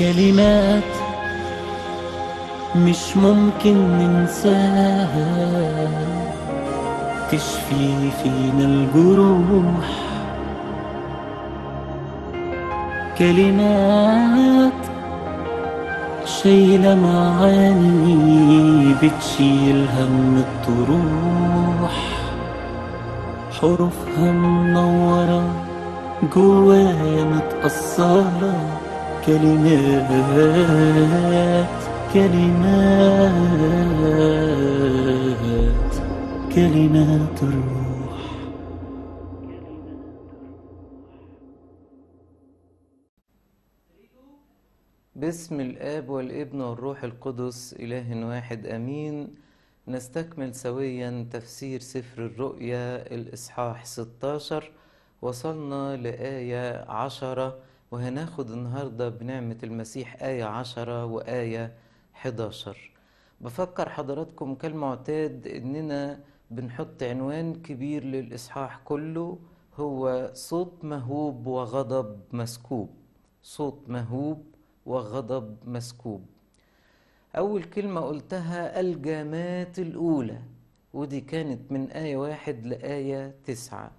كلمات مش ممكن ننساها تشفي فينا الجروح كلمات شايلة معاني بتشيل هم الطروح حروفها منورة جوايا متأثرة كلمات كلمات كلمات الروح باسم الآب والابن والروح القدس إله واحد أمين نستكمل سويا تفسير سفر الرؤيا الإصحاح 16 وصلنا لآية عشرة وهناخد النهاردة بنعمة المسيح آية عشرة وآية 11 بفكر حضراتكم كالمعتاد إننا بنحط عنوان كبير للإصحاح كله هو صوت مهوب وغضب مسكوب صوت مهوب وغضب مسكوب أول كلمة قلتها الجامات الأولى ودي كانت من آية واحد لآية تسعة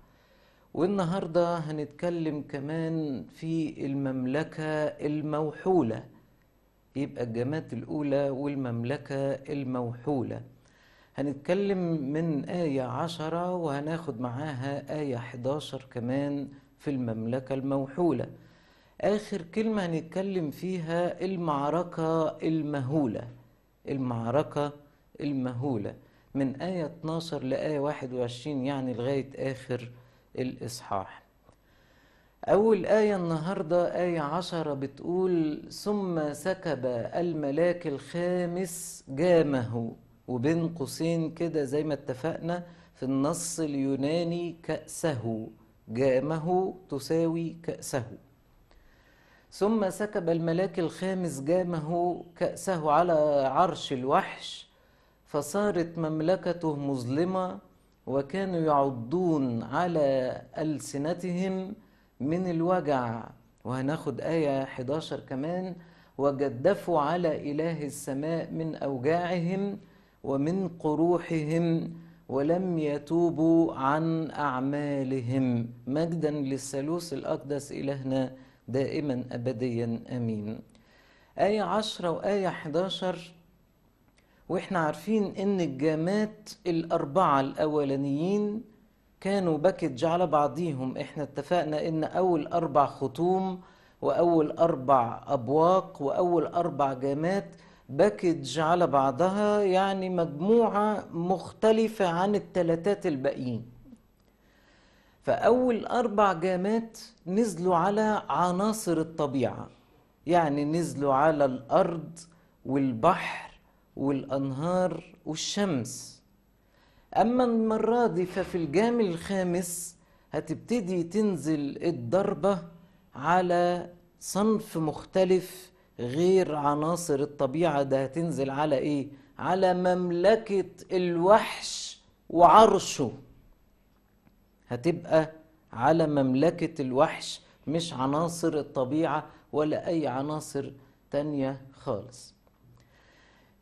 والنهاردة هنتكلم كمان في المملكة الموحولة يبقى الجماد الأولى والمملكة الموحولة هنتكلم من آية عشرة وهناخد معاها آية 11 كمان في المملكة الموحولة آخر كلمة هنتكلم فيها المعركة المهولة المعركة المهولة من آية 12 لآية 21 يعني لغاية آخر الإصحاح أول آية النهاردة آية عشرة بتقول ثم سكب الملاك الخامس جامه وبين قوسين كده زي ما اتفقنا في النص اليوناني كأسه جامه تساوي كأسه ثم سكب الملاك الخامس جامه كأسه على عرش الوحش فصارت مملكته مظلمة وكانوا يعضون على ألسنتهم من الوجع وهناخد آية 11 كمان وجدفوا على إله السماء من أوجاعهم ومن قروحهم ولم يتوبوا عن أعمالهم مجدا للثالوث الأقدس إلهنا دائما أبديا آمين آية 10 وآية 11 واحنا عارفين ان الجامات الاربعه الاولانيين كانوا باكج على بعضيهم احنا اتفقنا ان اول اربع خطوم واول اربع ابواق واول اربع جامات باكج على بعضها يعني مجموعه مختلفه عن التلاتات الباقيين فاول اربع جامات نزلوا على عناصر الطبيعه يعني نزلوا على الارض والبحر والأنهار والشمس أما المرة دي ففي الجام الخامس هتبتدي تنزل الضربة على صنف مختلف غير عناصر الطبيعة ده هتنزل على إيه؟ على مملكة الوحش وعرشه هتبقى على مملكة الوحش مش عناصر الطبيعة ولا أي عناصر تانية خالص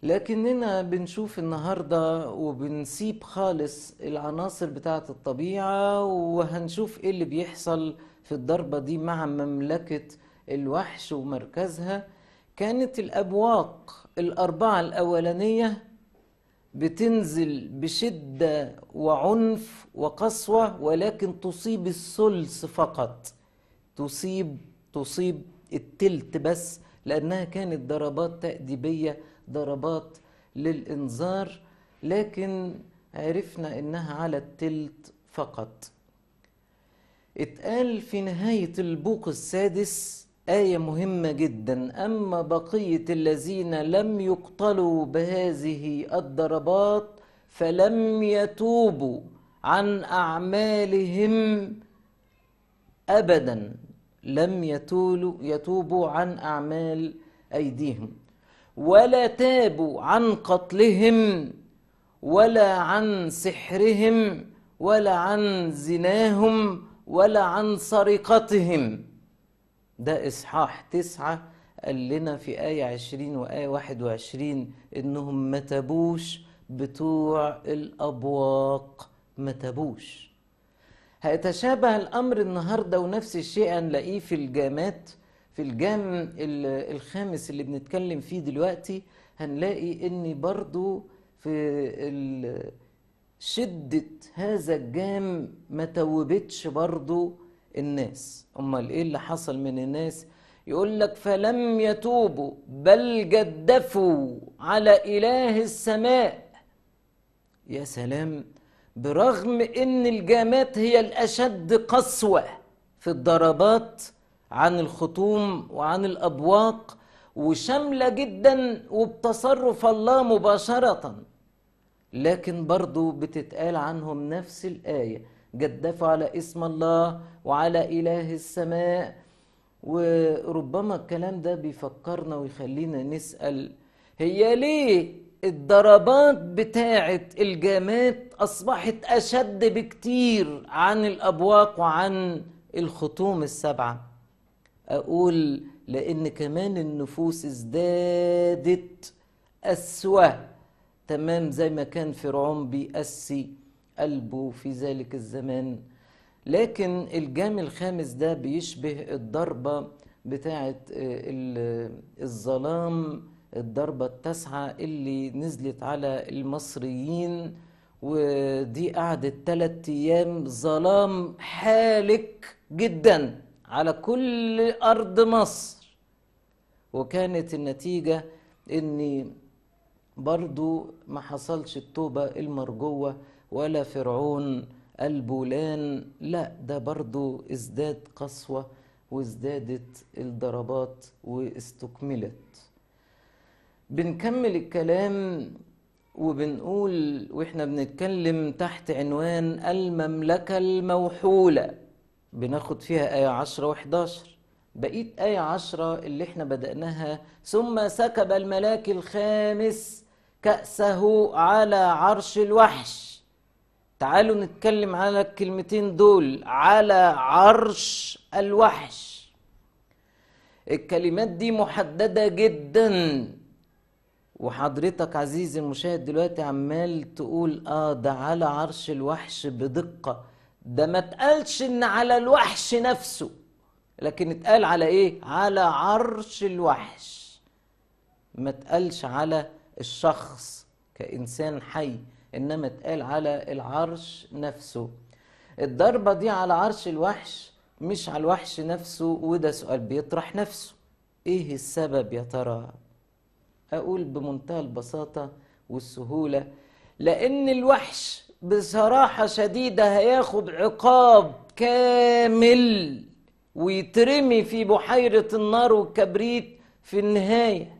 لكننا بنشوف النهاردة وبنسيب خالص العناصر بتاعة الطبيعة وهنشوف ايه اللي بيحصل في الضربة دي مع مملكة الوحش ومركزها كانت الأبواق الأربعة الأولانية بتنزل بشدة وعنف وقسوة ولكن تصيب الثلث فقط تصيب تصيب التلت بس لأنها كانت ضربات تأديبية ضربات للإنذار لكن عرفنا إنها على التلت فقط اتقال في نهاية البوق السادس آية مهمة جدا أما بقية الذين لم يقتلوا بهذه الضربات فلم يتوبوا عن أعمالهم أبدا لم يتولوا يتوبوا عن أعمال أيديهم ولا تابوا عن قتلهم ولا عن سحرهم ولا عن زناهم ولا عن سرقتهم ده إصحاح تسعة قال لنا في آية عشرين وآية واحد وعشرين إنهم ما تابوش بتوع الأبواق ما تابوش هيتشابه الأمر النهاردة ونفس الشيء هنلاقيه في الجامات في الجام الخامس اللي بنتكلم فيه دلوقتي هنلاقي ان برضو في شدة هذا الجام ما توبتش برضو الناس امال ايه اللي حصل من الناس يقول لك فلم يتوبوا بل جدفوا على اله السماء يا سلام برغم ان الجامات هي الاشد قسوه في الضربات عن الخطوم وعن الأبواق وشاملة جدا وبتصرف الله مباشرة لكن برضو بتتقال عنهم نفس الآية جدفوا على اسم الله وعلى إله السماء وربما الكلام ده بيفكرنا ويخلينا نسأل هي ليه الضربات بتاعة الجامات أصبحت أشد بكتير عن الأبواق وعن الخطوم السبعة أقول لأن كمان النفوس ازدادت أسوة تمام زي ما كان فرعون بيأسي قلبه في ذلك الزمان لكن الجام الخامس ده بيشبه الضربة بتاعة آه، الظلام الضربة التاسعة اللي نزلت على المصريين ودي قعدت تلات أيام ظلام حالك جداً على كل أرض مصر وكانت النتيجة أن برضو ما حصلش التوبة المرجوة ولا فرعون البولان لا ده برضو ازداد قسوة وازدادت الضربات واستكملت بنكمل الكلام وبنقول واحنا بنتكلم تحت عنوان المملكة الموحولة بناخد فيها آية 10 و11 بقية آية 10 اللي احنا بدأناها ثم سكب الملاك الخامس كأسه على عرش الوحش تعالوا نتكلم على الكلمتين دول على عرش الوحش الكلمات دي محددة جدا وحضرتك عزيزي المشاهد دلوقتي عمال تقول اه ده على عرش الوحش بدقة ده ما اتقالش ان على الوحش نفسه لكن اتقال على ايه على عرش الوحش ما اتقالش على الشخص كانسان حي انما اتقال على العرش نفسه الضربه دي على عرش الوحش مش على الوحش نفسه وده سؤال بيطرح نفسه ايه السبب يا ترى اقول بمنتهى البساطه والسهوله لان الوحش بصراحة شديدة هياخد عقاب كامل ويترمي في بحيرة النار والكبريت في النهاية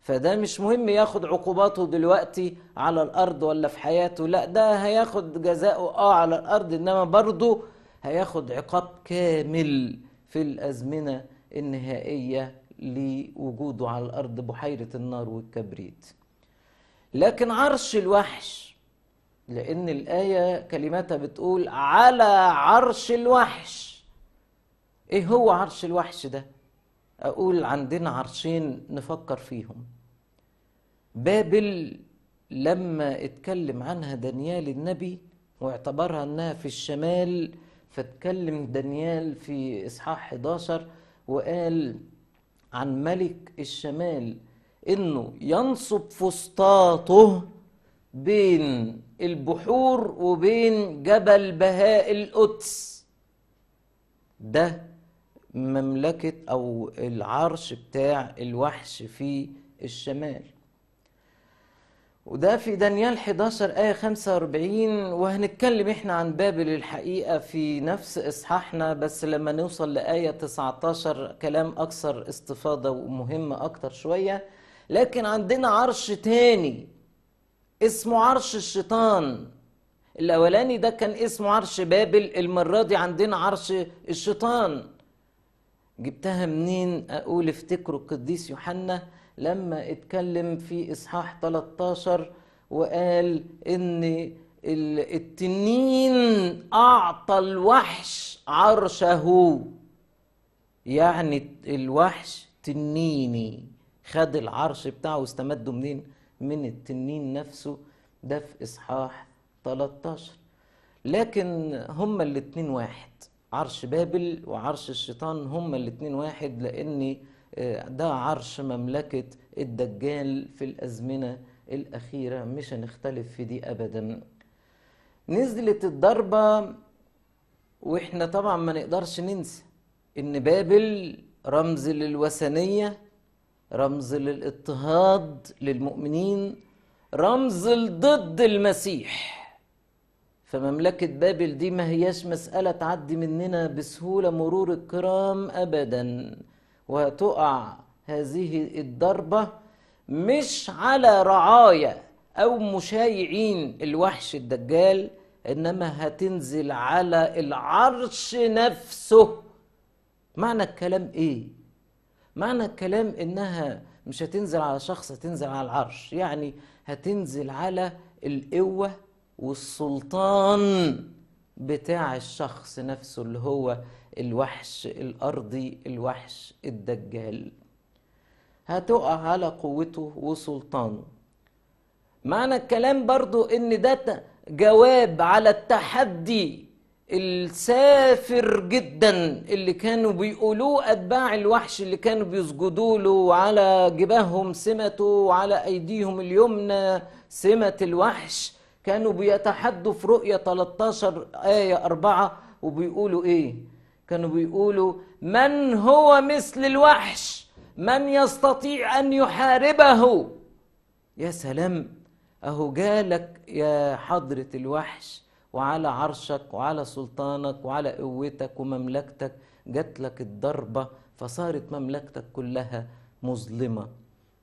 فده مش مهم ياخد عقوباته دلوقتي على الأرض ولا في حياته لا ده هياخد جزاؤه آه على الأرض إنما برضه هياخد عقاب كامل في الأزمنة النهائية لوجوده على الأرض بحيرة النار والكبريت لكن عرش الوحش لأن الآية كلماتها بتقول على عرش الوحش إيه هو عرش الوحش ده؟ أقول عندنا عرشين نفكر فيهم بابل لما اتكلم عنها دانيال النبي واعتبرها انها في الشمال فاتكلم دانيال في اصحاح 11 وقال عن ملك الشمال انه ينصب فسطاطه بين البحور وبين جبل بهاء القدس ده مملكة أو العرش بتاع الوحش في الشمال وده في دانيال 11 آية 45 وهنتكلم احنا عن بابل الحقيقة في نفس إصحاحنا بس لما نوصل لآية 19 كلام أكثر استفاضة ومهم أكتر شوية لكن عندنا عرش تاني اسمه عرش الشيطان الاولاني ده كان اسمه عرش بابل المره دي عندنا عرش الشيطان جبتها منين اقول افتكروا القديس يوحنا لما اتكلم في اصحاح 13 وقال ان التنين اعطى الوحش عرشه يعني الوحش تنيني خد العرش بتاعه واستمده منين من التنين نفسه ده في إصحاح 13 لكن هما الاتنين واحد عرش بابل وعرش الشيطان هما الاتنين واحد لأن آه، ده عرش مملكة الدجال في الأزمنة الأخيرة مش هنختلف في دي أبدا نزلت الضربة وإحنا طبعا ما نقدرش ننسى إن بابل رمز للوثنية رمز للاضطهاد للمؤمنين رمز ضد المسيح فمملكة بابل دي ما هياش مسألة تعدي مننا بسهولة مرور الكرام أبدا وهتقع هذه الضربة مش على رعاية أو مشايعين الوحش الدجال إنما هتنزل على العرش نفسه معنى الكلام إيه؟ معنى الكلام انها مش هتنزل على شخص هتنزل على العرش يعني هتنزل على القوة والسلطان بتاع الشخص نفسه اللي هو الوحش الأرضي الوحش الدجال هتقع على قوته وسلطانه معنى الكلام برضو ان ده جواب على التحدي السافر جدا اللي كانوا بيقولوه أتباع الوحش اللي كانوا بيسجدوا له على جباههم سمته وعلى أيديهم اليمنى سمة الوحش كانوا بيتحدوا في رؤية 13 آية 4 وبيقولوا إيه؟ كانوا بيقولوا من هو مثل الوحش من يستطيع أن يحاربه يا سلام أهو جالك يا حضرة الوحش وعلى عرشك وعلى سلطانك وعلى قوتك ومملكتك جات لك الضربة فصارت مملكتك كلها مظلمة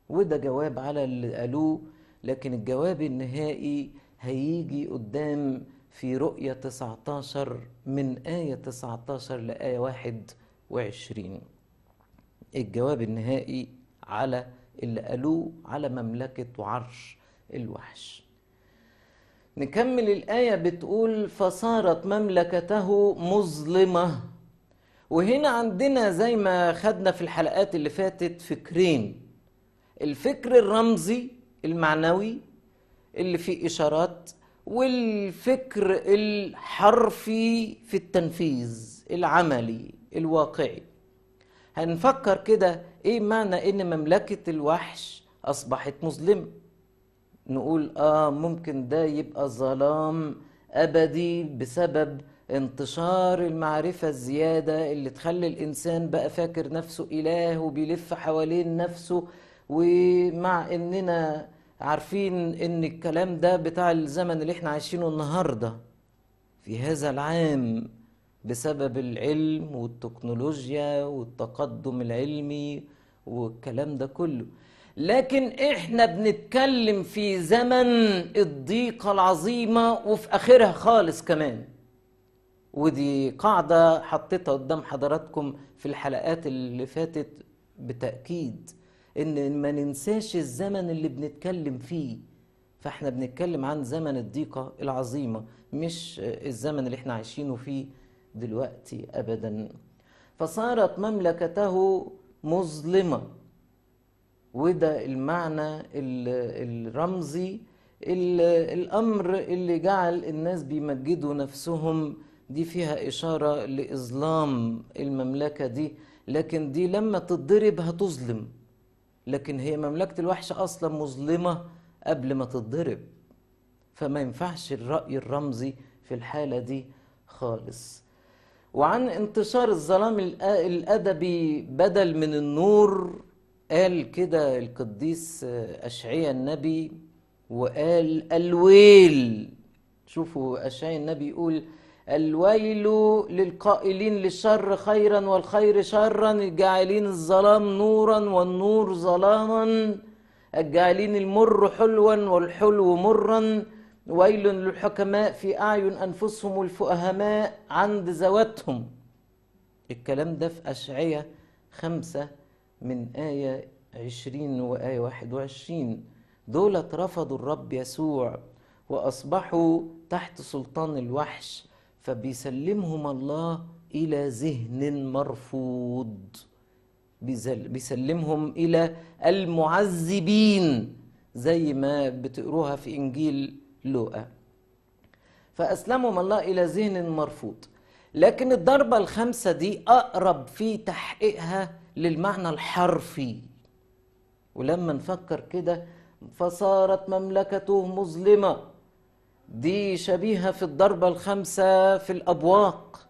وده جواب على اللي قالوه لكن الجواب النهائي هيجي قدام في رؤية 19 من آية 19 لآية 21 الجواب النهائي على اللي قالوه على مملكة وعرش الوحش نكمل الآية بتقول فصارت مملكته مظلمة وهنا عندنا زي ما خدنا في الحلقات اللي فاتت فكرين الفكر الرمزي المعنوي اللي فيه إشارات والفكر الحرفي في التنفيذ العملي الواقعي هنفكر كده ايه معنى ان مملكة الوحش اصبحت مظلمه نقول آه ممكن ده يبقى ظلام أبدي بسبب انتشار المعرفة الزيادة اللي تخلي الإنسان بقى فاكر نفسه إله وبيلف حوالين نفسه ومع إننا عارفين إن الكلام ده بتاع الزمن اللي إحنا عايشينه النهاردة في هذا العام بسبب العلم والتكنولوجيا والتقدم العلمي والكلام ده كله لكن احنا بنتكلم في زمن الضيقة العظيمة وفي آخرها خالص كمان ودي قاعدة حطيتها قدام حضراتكم في الحلقات اللي فاتت بتأكيد إن ما ننساش الزمن اللي بنتكلم فيه فاحنا بنتكلم عن زمن الضيقة العظيمة مش الزمن اللي احنا عايشينه فيه دلوقتي أبدا فصارت مملكته مظلمة وده المعنى الرمزي الأمر اللي جعل الناس بيمجدوا نفسهم دي فيها إشارة لإظلام المملكة دي لكن دي لما تتضرب هتظلم لكن هي مملكة الوحش أصلا مظلمة قبل ما تتضرب فما ينفعش الرأي الرمزي في الحالة دي خالص وعن انتشار الظلام الأدبي بدل من النور قال كده القديس أشعيا النبي وقال الويل شوفوا أشعيا النبي يقول الويل للقائلين للشر خيرا والخير شرا الجاعلين الظلام نورا والنور ظلاما الجاعلين المر حلوا والحلو مرا ويل للحكماء في أعين أنفسهم الفؤهماء عند ذواتهم الكلام ده في أشعية خمسة من آية 20 وآية 21 دولة رفضوا الرب يسوع وأصبحوا تحت سلطان الوحش فبيسلمهم الله إلى ذهن مرفوض بيسلمهم إلى المعذبين زي ما بتقروها في إنجيل لوقا فأسلمهم الله إلى ذهن مرفوض لكن الضربة الخامسة دي أقرب في تحقيقها للمعنى الحرفي ولما نفكر كده فصارت مملكته مظلمة دي شبيهة في الضربة الخمسة في الأبواق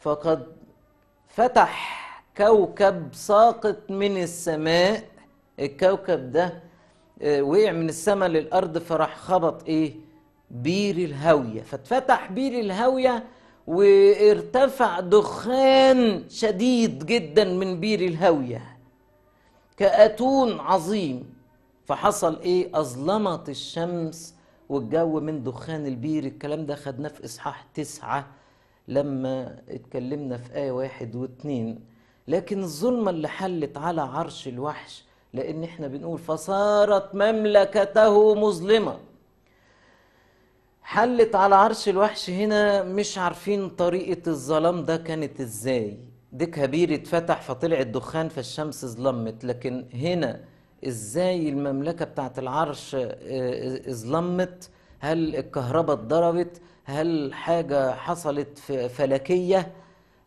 فقد فتح كوكب ساقط من السماء الكوكب ده آه، وقع من السماء للأرض فراح خبط إيه بير الهاوية فاتفتح بير الهاوية وارتفع دخان شديد جدا من بير الهاوية كأتون عظيم فحصل ايه أظلمت الشمس والجو من دخان البير الكلام ده خدناه في إصحاح تسعة لما اتكلمنا في آية واحد واثنين لكن الظلمة اللي حلت على عرش الوحش لأن احنا بنقول فصارت مملكته مظلمة حلت على عرش الوحش هنا مش عارفين طريقة الظلام ده كانت ازاي دي كبير اتفتح فطلع الدخان فالشمس ظلمت لكن هنا ازاي المملكة بتاعت العرش آه، آه، ظلمت هل الكهرباء اتضربت هل حاجة حصلت فلكية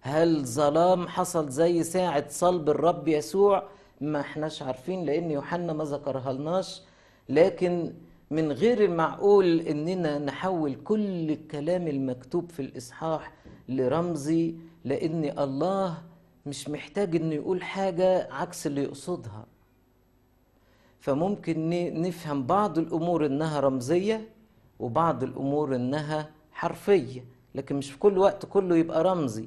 هل ظلام حصل زي ساعة صلب الرب يسوع ما احناش عارفين لان يوحنا ما ذكرها لناش لكن من غير المعقول اننا نحول كل الكلام المكتوب في الاصحاح لرمزي لان الله مش محتاج انه يقول حاجه عكس اللي يقصدها فممكن نفهم بعض الامور انها رمزيه وبعض الامور انها حرفيه لكن مش في كل وقت كله يبقى رمزي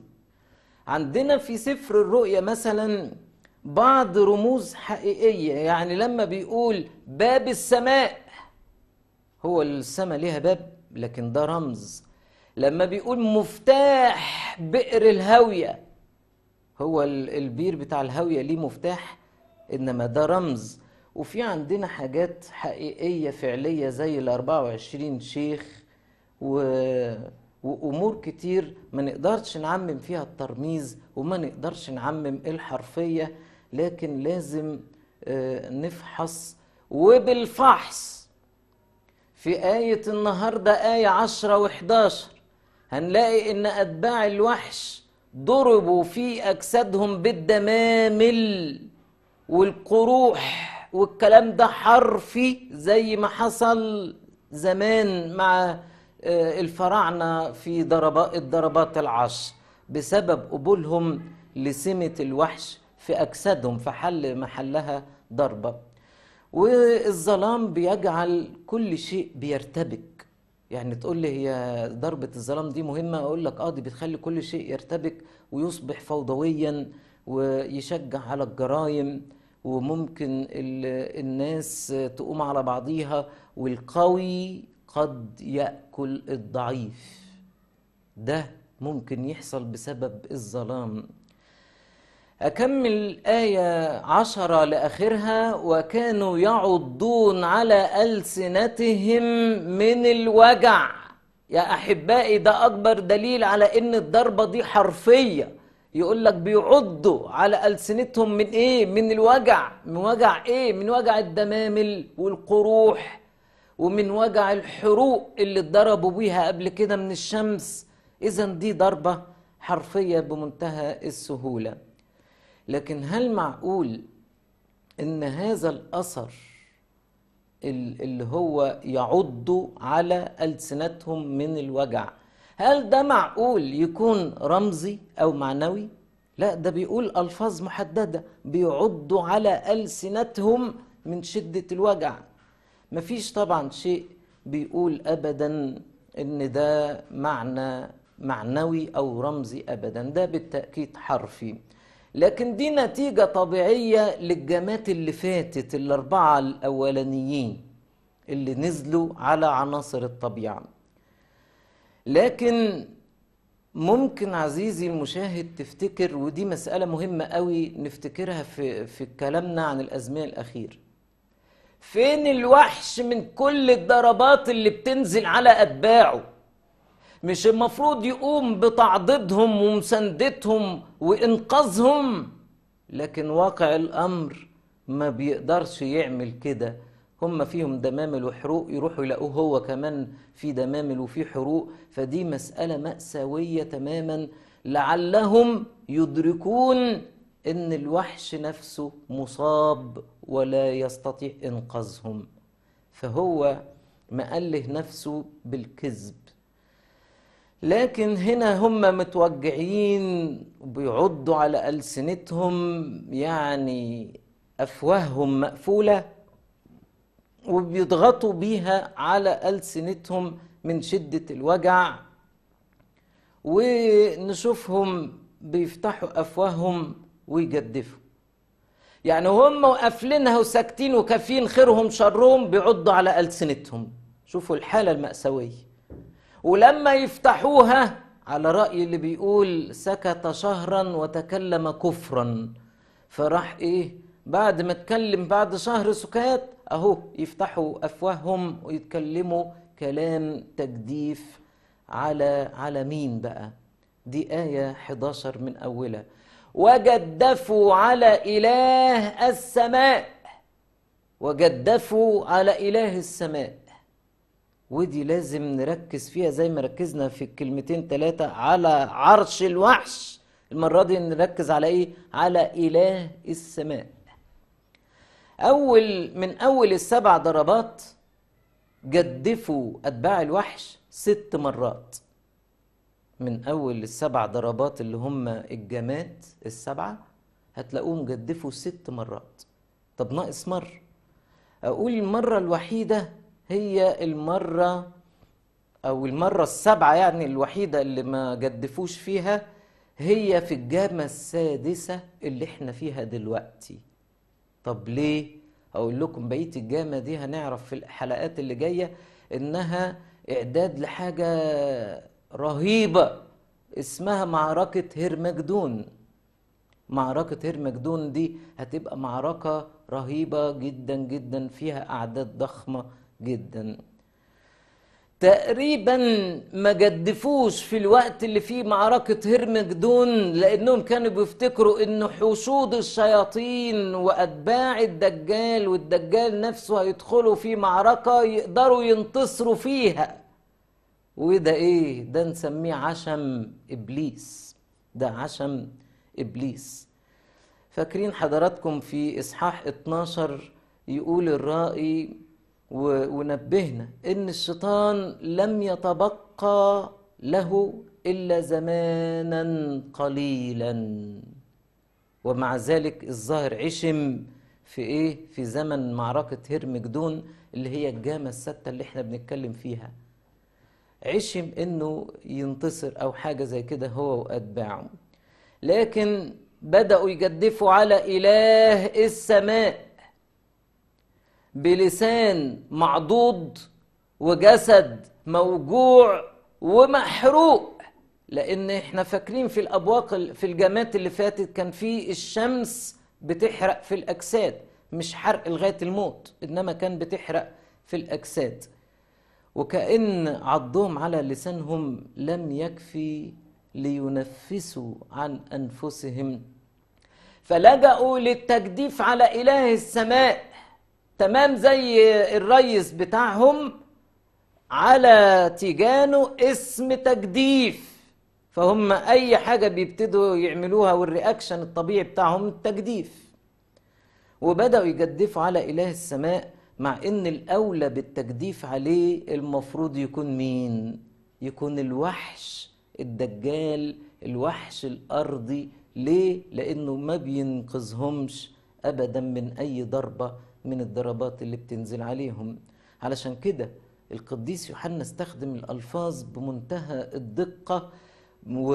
عندنا في سفر الرؤيا مثلا بعض رموز حقيقيه يعني لما بيقول باب السماء هو السماء ليها باب لكن ده رمز لما بيقول مفتاح بئر الهاوية هو البير بتاع الهاوية ليه مفتاح إنما ده رمز وفي عندنا حاجات حقيقية فعلية زي ال 24 شيخ و... وأمور كتير ما نقدرش نعمم فيها الترميز وما نقدرش نعمم الحرفية لكن لازم آه، نفحص وبالفحص في آية النهاردة آية 10 و11 هنلاقي إن أتباع الوحش ضربوا في أجسادهم بالدمامل والقروح والكلام ده حرفي زي ما حصل زمان مع آه، الفراعنة في ضربات الضربات العشر بسبب قبولهم لسمة الوحش في أجسادهم فحل محلها ضربة والظلام بيجعل كل شيء بيرتبك يعني تقول لي هي ضربة الظلام دي مهمة أقول لك آه دي بتخلي كل شيء يرتبك ويصبح فوضويا ويشجع على الجرائم وممكن الناس تقوم على بعضيها والقوي قد يأكل الضعيف ده ممكن يحصل بسبب الظلام أكمل آية عشرة لآخرها وكانوا يعضون على ألسنتهم من الوجع يا أحبائي ده أكبر دليل على إن الضربة دي حرفية يقول لك بيعضوا على ألسنتهم من إيه؟ من الوجع من وجع إيه؟ من وجع الدمامل والقروح ومن وجع الحروق اللي اتضربوا بيها قبل كده من الشمس إذا دي ضربة حرفية بمنتهى السهولة لكن هل معقول ان هذا الاثر اللي هو يعض على السنتهم من الوجع هل ده معقول يكون رمزي او معنوي لا ده بيقول الفاظ محدده بيعض على السنتهم من شده الوجع مفيش طبعا شيء بيقول ابدا ان ده معنى معنوي او رمزي ابدا ده بالتاكيد حرفي لكن دي نتيجة طبيعية للجامات اللي فاتت الأربعة الأولانيين اللي نزلوا على عناصر الطبيعة لكن ممكن عزيزي المشاهد تفتكر ودي مسألة مهمة قوي نفتكرها في, في كلامنا عن الأزمنة الأخير فين الوحش من كل الضربات اللي بتنزل على أتباعه مش المفروض يقوم بتعضيدهم ومساندتهم وإنقاذهم لكن واقع الأمر ما بيقدرش يعمل كده هم فيهم دمامل وحروق يروحوا يلاقوه هو كمان في دمامل وفي حروق فدي مسألة مأساوية تماما لعلهم يدركون ان الوحش نفسه مصاب ولا يستطيع انقاذهم فهو مأله نفسه بالكذب لكن هنا هم متوجعين بيعضوا على ألسنتهم يعني أفواههم مقفولة وبيضغطوا بيها على ألسنتهم من شدة الوجع ونشوفهم بيفتحوا أفواههم ويجدفوا يعني هم قافلينها وساكتين وكافيين خيرهم شرهم بيعضوا على ألسنتهم شوفوا الحالة المأساوية ولما يفتحوها على رأي اللي بيقول سكت شهرا وتكلم كفرا فراح إيه بعد ما اتكلم بعد شهر سكات أهو يفتحوا أفواههم ويتكلموا كلام تجديف على على مين بقى دي آية 11 من أولها وجدفوا على إله السماء وجدفوا على إله السماء ودي لازم نركز فيها زي ما ركزنا في الكلمتين ثلاثة على عرش الوحش المرة دي نركز على إيه؟ على إله السماء أول من أول السبع ضربات جدفوا أتباع الوحش ست مرات من أول السبع ضربات اللي هم الجماد السبعة هتلاقوهم جدفوا ست مرات طب ناقص مرة أقول المرة الوحيدة هي المرة أو المرة السابعة يعني الوحيدة اللي ما جدفوش فيها هي في الجامة السادسة اللي احنا فيها دلوقتي طب ليه؟ أقول لكم بقية الجامة دي هنعرف في الحلقات اللي جاية إنها إعداد لحاجة رهيبة اسمها معركة هرمجدون معركة هرمجدون دي هتبقى معركة رهيبة جدا جدا فيها أعداد ضخمة جدا تقريبا ما جدفوش في الوقت اللي فيه معركة هرمجدون لأنهم كانوا بيفتكروا إن حشود الشياطين وأتباع الدجال والدجال نفسه هيدخلوا في معركة يقدروا ينتصروا فيها وده إيه؟ ده نسميه عشم إبليس ده عشم إبليس فاكرين حضراتكم في إصحاح 12 يقول الرائي ونبهنا ان الشيطان لم يتبقى له الا زمانا قليلا ومع ذلك الظاهر عشم في ايه في زمن معركه هرمجدون اللي هي الجامه السته اللي احنا بنتكلم فيها عشم انه ينتصر او حاجه زي كده هو واتباعه لكن بداوا يجدفوا على اله السماء بلسان معضود وجسد موجوع ومحروق لان احنا فاكرين في الابواق في الجامات اللي فاتت كان في الشمس بتحرق في الاجساد مش حرق لغايه الموت انما كان بتحرق في الاجساد وكأن عضهم على لسانهم لم يكفي لينفسوا عن أنفسهم فلجأوا للتجديف على إله السماء تمام زي الريس بتاعهم على تيجانه اسم تجديف فهم اي حاجه بيبتدوا يعملوها والرياكشن الطبيعي بتاعهم التجديف وبداوا يجدفوا على اله السماء مع ان الاولى بالتجديف عليه المفروض يكون مين يكون الوحش الدجال الوحش الارضي ليه لانه ما بينقذهمش ابدا من اي ضربه من الضربات اللي بتنزل عليهم علشان كده القديس يوحنا استخدم الألفاظ بمنتهى الدقة و...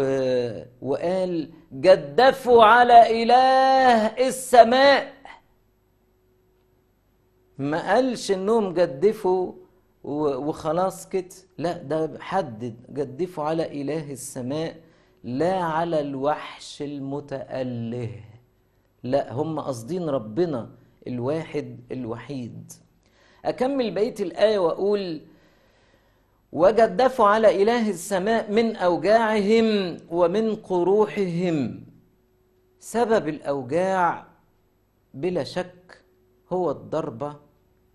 وقال جدفوا على إله السماء ما قالش انهم جدفوا وخلاص كده لا ده حدد جدفوا على إله السماء لا على الوحش المتأله لا هم قاصدين ربنا الواحد الوحيد أكمل بيت الآية وأقول وجدفوا على إله السماء من أوجاعهم ومن قروحهم سبب الأوجاع بلا شك هو الضربة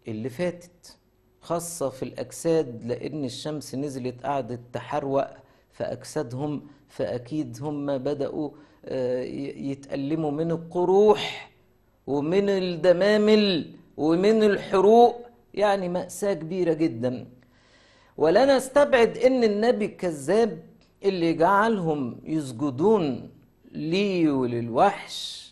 اللي فاتت خاصة في الأجساد لأن الشمس نزلت قعدت تحروق في أجسادهم فأكيد هم بدأوا آه، يتألموا من القروح ومن الدمامل ومن الحروق يعني مأساة كبيرة جدا ولا نستبعد ان النبي الكذاب اللي جعلهم يسجدون ليه وللوحش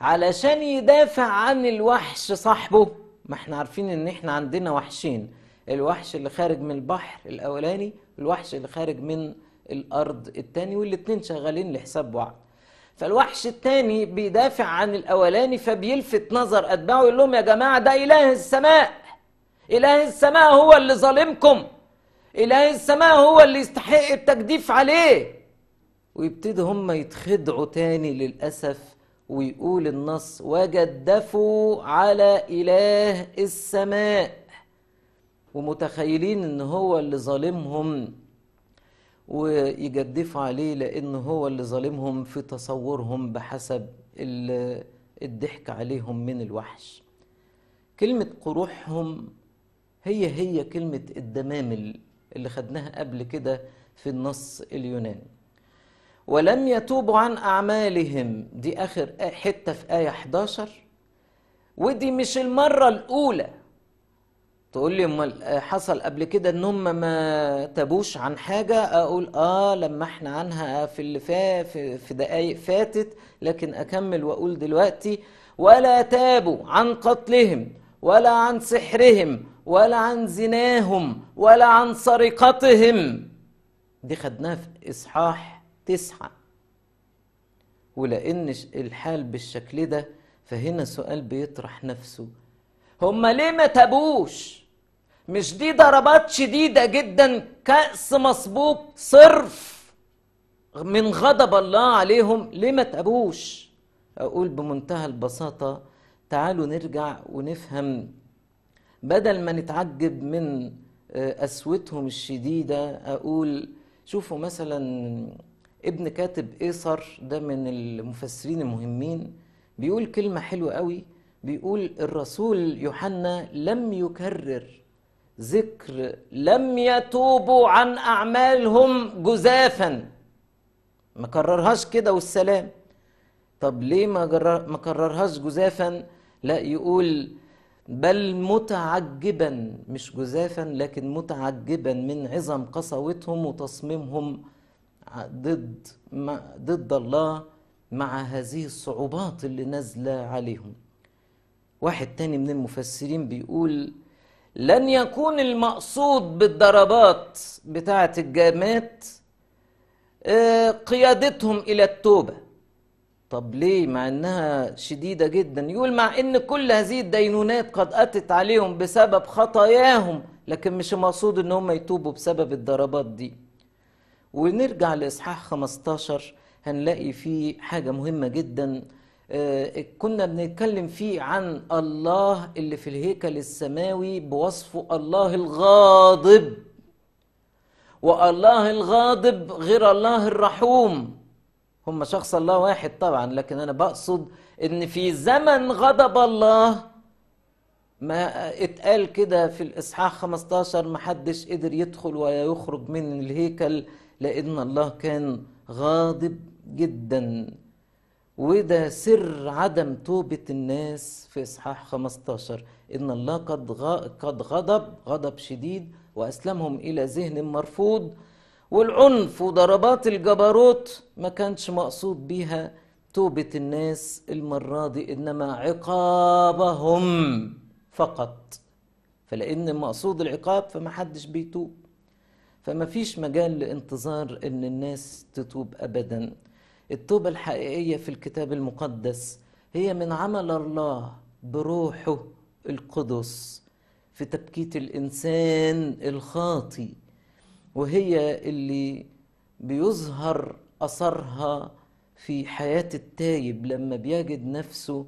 علشان يدافع عن الوحش صاحبه ما احنا عارفين ان احنا عندنا وحشين الوحش اللي خارج من البحر الاولاني الوحش اللي خارج من الارض الثاني والاتنين شغالين لحساب بعض فالوحش الثاني بيدافع عن الاولاني فبيلفت نظر اتباعه يقول لهم يا جماعه ده اله السماء اله السماء هو اللي ظالمكم اله السماء هو اللي يستحق التجديف عليه ويبتدوا هم يتخدعوا تاني للاسف ويقول النص وجدفوا على اله السماء ومتخيلين ان هو اللي ظالمهم ويجدفوا عليه لأن هو اللي ظالمهم في تصورهم بحسب الضحك عليهم من الوحش كلمة قروحهم هي هي كلمة الدمامل اللي خدناها قبل كده في النص اليوناني ولم يتوبوا عن أعمالهم دي آخر حتة في آية 11 ودي مش المرة الأولى تقول لي امال آه، حصل قبل كده ان هم ما تابوش عن حاجه اقول اه لما احنا عنها في اللي فا في دقائق فاتت لكن اكمل واقول دلوقتي ولا تابوا عن قتلهم ولا عن سحرهم ولا عن زناهم ولا عن سرقتهم دي خدناها في اصحاح تسعه ولان الحال بالشكل ده فهنا سؤال بيطرح نفسه هما ليه ما تابوش مش دي ضربات شديدة جدا كأس مصبوب صرف من غضب الله عليهم ليه ما تابوش أقول بمنتهى البساطة تعالوا نرجع ونفهم بدل ما نتعجب من قسوتهم آه، الشديدة أقول شوفوا مثلا ابن كاتب إيصر ده من المفسرين المهمين بيقول كلمة حلوة قوي بيقول الرسول يوحنا لم يكرر ذكر لم يتوبوا عن أعمالهم جزافا ما كررهاش كده والسلام طب ليه ما, ما كررهاش جزافا لا يقول بل متعجبا مش جزافا لكن متعجبا من عظم قسوتهم وتصميمهم ضد ما ضد الله مع هذه الصعوبات اللي نازله عليهم واحد تاني من المفسرين بيقول لن يكون المقصود بالضربات بتاعة الجامات آه، قيادتهم إلى التوبة طب ليه مع أنها شديدة جدا يقول مع أن كل هذه الدينونات قد أتت عليهم بسبب خطاياهم لكن مش مقصود أن هم يتوبوا بسبب الضربات دي ونرجع لإصحاح 15 هنلاقي فيه حاجة مهمة جداً آه، كنا بنتكلم فيه عن الله اللي في الهيكل السماوي بوصفه الله الغاضب والله الغاضب غير الله الرحوم هم شخص الله واحد طبعا لكن انا بقصد ان في زمن غضب الله ما اتقال كده في الاصحاح 15 ما حدش قدر يدخل ولا يخرج من الهيكل لان الله كان غاضب جدا وده سر عدم توبة الناس في إصحاح 15 إن الله قد قد غضب غضب شديد وأسلمهم إلى ذهن مرفوض والعنف وضربات الجبروت ما كانش مقصود بيها توبة الناس المرة دي إنما عقابهم فقط فلأن مقصود العقاب فما حدش بيتوب فما فيش مجال لانتظار إن الناس تتوب أبدا التوبة الحقيقية في الكتاب المقدس هي من عمل الله بروحه القدس في تبكيت الإنسان الخاطي وهي اللي بيظهر أثرها في حياة التايب لما بيجد نفسه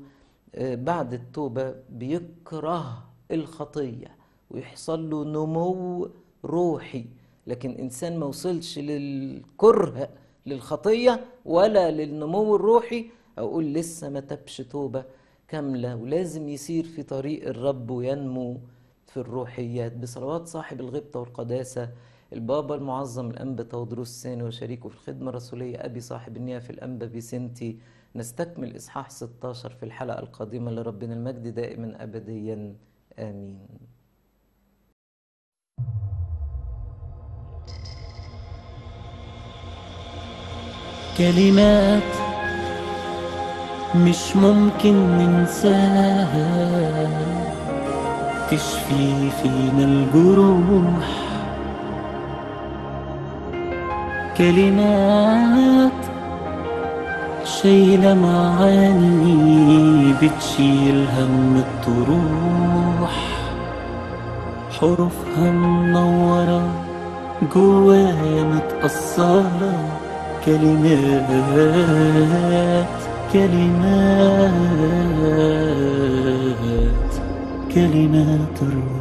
آه، بعد التوبة بيكره الخطية ويحصل له نمو روحي لكن إنسان ما وصلش للكره للخطية ولا للنمو الروحي أقول لسه ما تبش توبة كاملة ولازم يسير في طريق الرب وينمو في الروحيات بصلوات صاحب الغبطة والقداسة البابا المعظم الأنبا تودروس الثاني وشريكه في الخدمة الرسولية أبي صاحب النية في الأنبا بيسنتي نستكمل إصحاح 16 في الحلقة القادمة لربنا المجد دائما أبديا آمين كلمات مش ممكن ننساها تشفي فينا الجروح كلمات شايلة معاني بتشيل هم الطروح حروفها منورة جوايا متأثرة كلمات كلمات كلمات الروح